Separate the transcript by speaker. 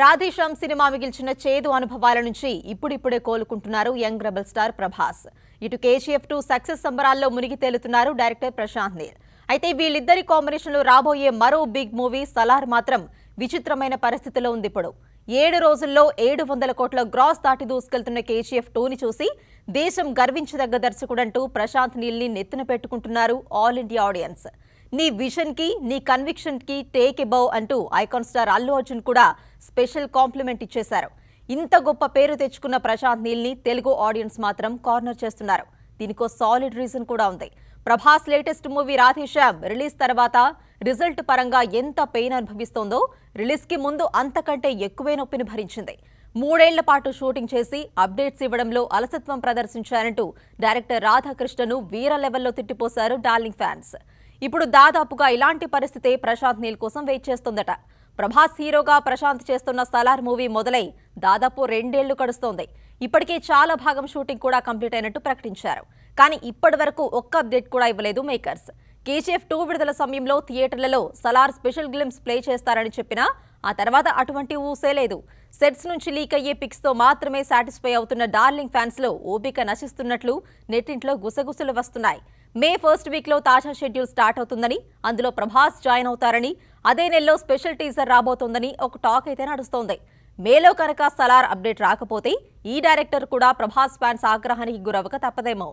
Speaker 1: Radhe Shyam cinema మిగిల్చిన చేదు అనుభవాల నుంచి ఇప్పుడిప్పుడే కోలుకుంటున్నారు యంగ్ రెబల్ స్టార్ ప్రభాస్ ఇటు కేజీఎఫ్ టూ సక్సెస్ సంబరాల్లో మునిగి తేలుతున్నారు డైరెక్టర్ ప్రశాంత్ నీర్ అయితే వీళ్ళిద్దరి కాంబినేషన్లో రాబోయే మరో బిగ్ మూవీ సలార్ మాత్రం విచిత్రమైన పరిస్థితిలో ఉంది ఇప్పుడు ఏడు రోజుల్లో ఏడు వందల కోట్ల గ్రాస్ దాటి దూసుకెళ్తున్న కేజీఎఫ్ టూని చూసి దేశం గర్వించదగ్గ దర్శకుడంటూ ప్రశాంత్ నీల్ని నెత్తిన పెట్టుకుంటున్నారు ఆల్ ఇండియా ఆడియన్స్ నీ కి నీ కన్విక్షన్ కి టేక్ ఎబౌ అంటూ ఐకాన్ స్టార్ అల్లు అర్జున్ కూడా స్పెషల్ కాంప్లిమెంట్ ఇచ్చేశారు ఇంత గొప్ప పేరు తెచ్చుకున్న ప్రశాంత్ నీల్ని తెలుగు ఆడియన్స్ మాత్రం కార్నర్ చేస్తున్నారు దీనికో సాలిడ్ రీజన్ కూడా ఉంది Prabhas latest movie Radhe Shyam release తర్వాత రిజల్ట్ పరంగా ఎంత పెయిన్ అనుభవిస్తోందో రిలీజ్ కి ముందు అంతకంటే ఎక్కువే నొప్పిని భరించింది మూడేళ్ల పాటు షూటింగ్ చేసి అప్డేట్స్ ఇవ్వడంలో అలసత్వం ప్రదర్శించారంటూ డైరెక్టర్ రాధాకృష్ణను వీర లెవెల్లో తిట్టిపోశారు డార్లింగ్ ఫ్యాన్స్ ఇప్పుడు దాదాపుగా ఇలాంటి పరిస్థితి ప్రశాంత్ నీల్ కోసం వెయిట్ చేస్తుందట ప్రభాస్ హీరోగా ప్రశాంత్ చేస్తున్న సలార్ మూవీ మొదలై దాదాపు రెండేళ్లు గడుస్తోంది ఇప్పటికే చాలా భాగం షూటింగ్ కూడా కంప్లీట్ అయినట్టు ప్రకటించారు కానీ ఇప్పటి వరకు ఒక్క అప్డేట్ కూడా ఇవ్వలేదు మేకర్స్ కేజీఎఫ్ టూ విడుదల సమయంలో థియేటర్లలో సలార్ స్పెషల్ గ్లిమ్స్ ప్లే చేస్తారని చెప్పినా ఆ తర్వాత అటువంటి ఊసే లేదు సెట్స్ నుంచి లీక్ అయ్యే పిక్స్తో మాత్రమే సాటిస్ఫై అవుతున్న డార్లింగ్ ఫ్యాన్స్లో ఓపిక నశిస్తున్నట్లు నెట్టింట్లో గుసగుసలు వస్తున్నాయి మే ఫస్ట్ వీక్లో తాజా షెడ్యూల్ స్టార్ట్ అవుతుందని అందులో ప్రభాస్ జాయిన్ అవుతారని అదే నెలలో స్పెషల్ టీజర్ రాబోతోందని ఒక టాక్ అయితే నడుస్తోంది మేలో కనుక సలార్ అప్డేట్ రాకపోతే ఈ డైరెక్టర్ కూడా ప్రభాస్ ఫ్యాన్స్ ఆగ్రహానికి గురవక తప్పదేమో